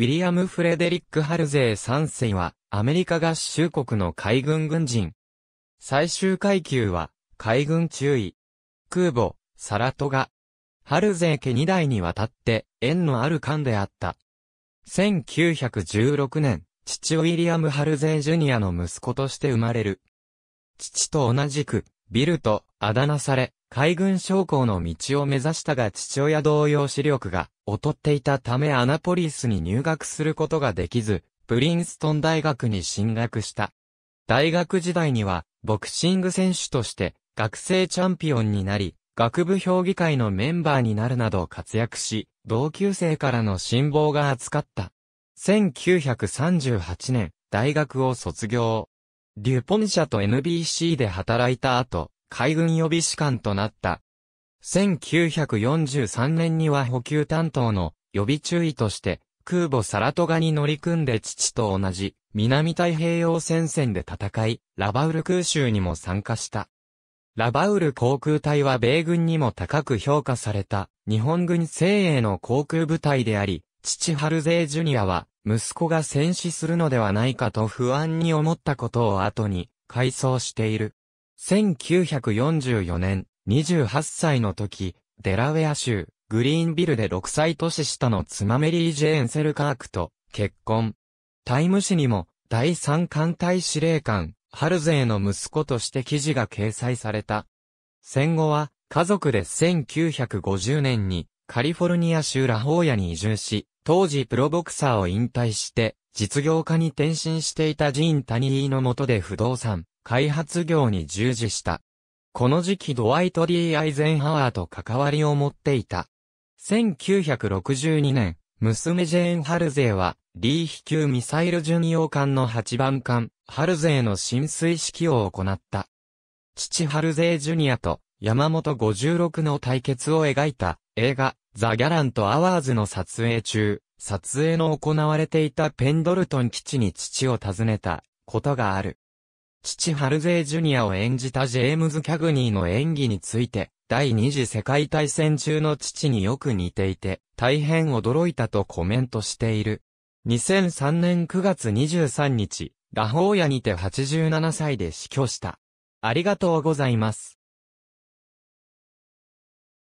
ウィリアム・フレデリック・ハルゼー3世は、アメリカ合衆国の海軍軍人。最終階級は、海軍中尉。空母、サラトガ。ハルゼー家2代にわたって、縁のある艦であった。1916年、父ウィリアム・ハルゼー・ジュニアの息子として生まれる。父と同じく、ビルと、あだ名され、海軍将校の道を目指したが父親同様視力が劣っていたためアナポリスに入学することができず、プリンストン大学に進学した。大学時代には、ボクシング選手として学生チャンピオンになり、学部評議会のメンバーになるなど活躍し、同級生からの辛抱が厚かった。1938年、大学を卒業。デュポン社と NBC で働いた後、海軍予備士官となった。1943年には補給担当の予備注意として空母サラトガに乗り組んで父と同じ南太平洋戦線で戦い、ラバウル空襲にも参加した。ラバウル航空隊は米軍にも高く評価された日本軍精鋭の航空部隊であり、父春ージュニアは息子が戦死するのではないかと不安に思ったことを後に回想している。1944年、28歳の時、デラウェア州、グリーンビルで6歳年下の妻メリー・ジェーン・セルカークと結婚。タイム誌にも、第三艦隊司令官、ハルゼーの息子として記事が掲載された。戦後は、家族で1950年に、カリフォルニア州ラホーヤに移住し、当時プロボクサーを引退して、実業家に転身していたジーン・タニーの下で不動産、開発業に従事した。この時期ドワイト・ D・ アイゼンハワーと関わりを持っていた。1962年、娘ジェーン・ハルゼーは、リー飛ー・ミサイル巡洋艦の8番艦、ハルゼーの浸水式を行った。父ハルゼージュニアと山本56の対決を描いた映画、ザ・ギャラント・アワーズの撮影中、撮影の行われていたペンドルトン基地に父を訪ねたことがある。父ハルゼイ・ジュニアを演じたジェームズ・キャグニーの演技について、第二次世界大戦中の父によく似ていて、大変驚いたとコメントしている。2003年9月23日、ラホーヤにて87歳で死去した。ありがとうございます。